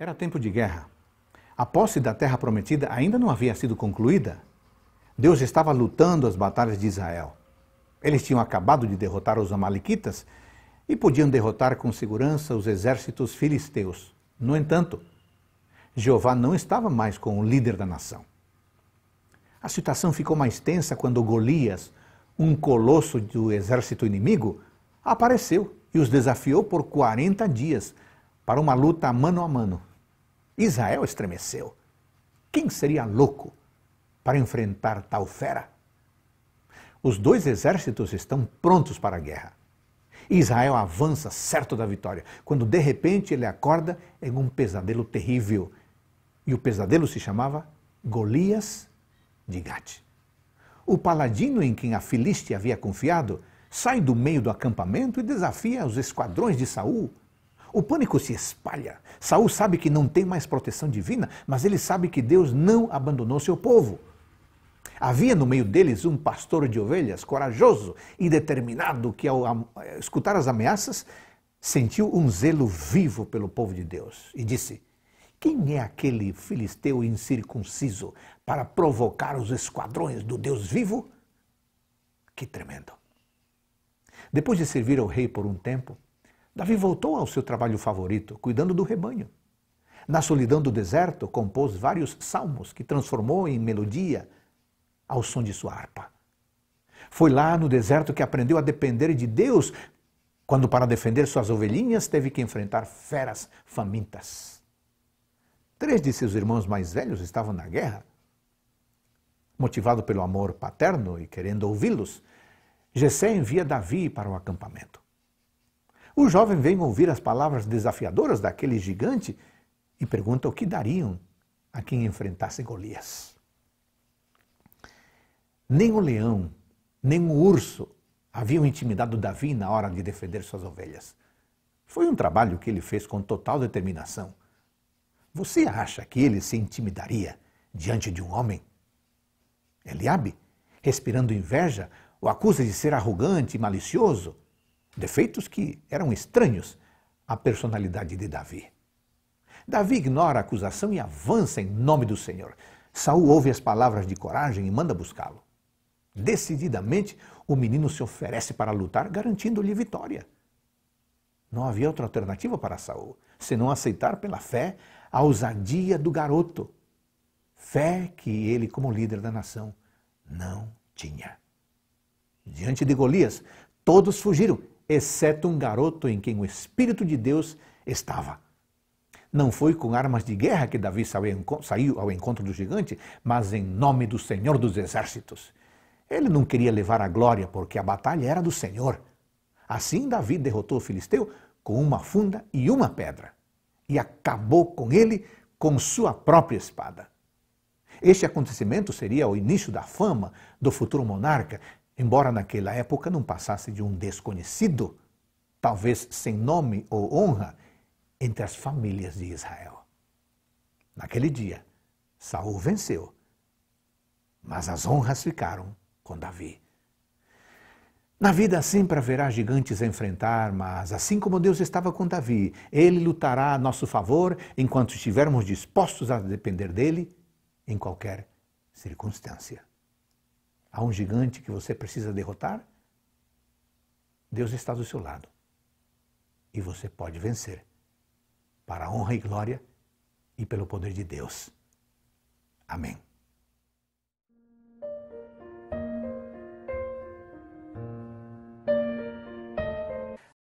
Era tempo de guerra. A posse da terra prometida ainda não havia sido concluída. Deus estava lutando as batalhas de Israel. Eles tinham acabado de derrotar os Amalequitas e podiam derrotar com segurança os exércitos filisteus. No entanto, Jeová não estava mais com o líder da nação. A situação ficou mais tensa quando Golias, um colosso do exército inimigo, apareceu e os desafiou por 40 dias para uma luta mano a mano. Israel estremeceu. Quem seria louco para enfrentar tal fera? Os dois exércitos estão prontos para a guerra. Israel avança certo da vitória, quando de repente ele acorda em um pesadelo terrível. E o pesadelo se chamava Golias de Gate. O paladino em quem a Filiste havia confiado sai do meio do acampamento e desafia os esquadrões de Saul. O pânico se espalha. Saul sabe que não tem mais proteção divina, mas ele sabe que Deus não abandonou seu povo. Havia no meio deles um pastor de ovelhas corajoso e determinado que, ao escutar as ameaças, sentiu um zelo vivo pelo povo de Deus e disse: Quem é aquele filisteu incircunciso para provocar os esquadrões do Deus vivo? Que tremendo! Depois de servir ao rei por um tempo, Davi voltou ao seu trabalho favorito, cuidando do rebanho. Na solidão do deserto, compôs vários salmos que transformou em melodia ao som de sua harpa. Foi lá no deserto que aprendeu a depender de Deus, quando para defender suas ovelhinhas teve que enfrentar feras famintas. Três de seus irmãos mais velhos estavam na guerra. Motivado pelo amor paterno e querendo ouvi-los, Jessé envia Davi para o acampamento. O jovem vem ouvir as palavras desafiadoras daquele gigante e pergunta o que dariam a quem enfrentasse Golias. Nem o leão, nem o urso haviam intimidado Davi na hora de defender suas ovelhas. Foi um trabalho que ele fez com total determinação. Você acha que ele se intimidaria diante de um homem? Eliabe, respirando inveja, o acusa de ser arrogante e malicioso defeitos que eram estranhos à personalidade de Davi. Davi ignora a acusação e avança em nome do Senhor. Saul ouve as palavras de coragem e manda buscá-lo. Decididamente, o menino se oferece para lutar, garantindo-lhe vitória. Não havia outra alternativa para Saul, senão aceitar pela fé a ousadia do garoto. Fé que ele, como líder da nação, não tinha. Diante de Golias, todos fugiram, exceto um garoto em quem o Espírito de Deus estava. Não foi com armas de guerra que Davi saiu ao encontro do gigante, mas em nome do Senhor dos Exércitos. Ele não queria levar a glória, porque a batalha era do Senhor. Assim, Davi derrotou o filisteu com uma funda e uma pedra, e acabou com ele com sua própria espada. Este acontecimento seria o início da fama do futuro monarca, embora naquela época não passasse de um desconhecido, talvez sem nome ou honra, entre as famílias de Israel. Naquele dia, Saul venceu, mas as honras ficaram com Davi. Na vida sempre haverá gigantes a enfrentar, mas assim como Deus estava com Davi, ele lutará a nosso favor enquanto estivermos dispostos a depender dele em qualquer circunstância a um gigante que você precisa derrotar? Deus está do seu lado e você pode vencer para a honra e glória e pelo poder de Deus. Amém.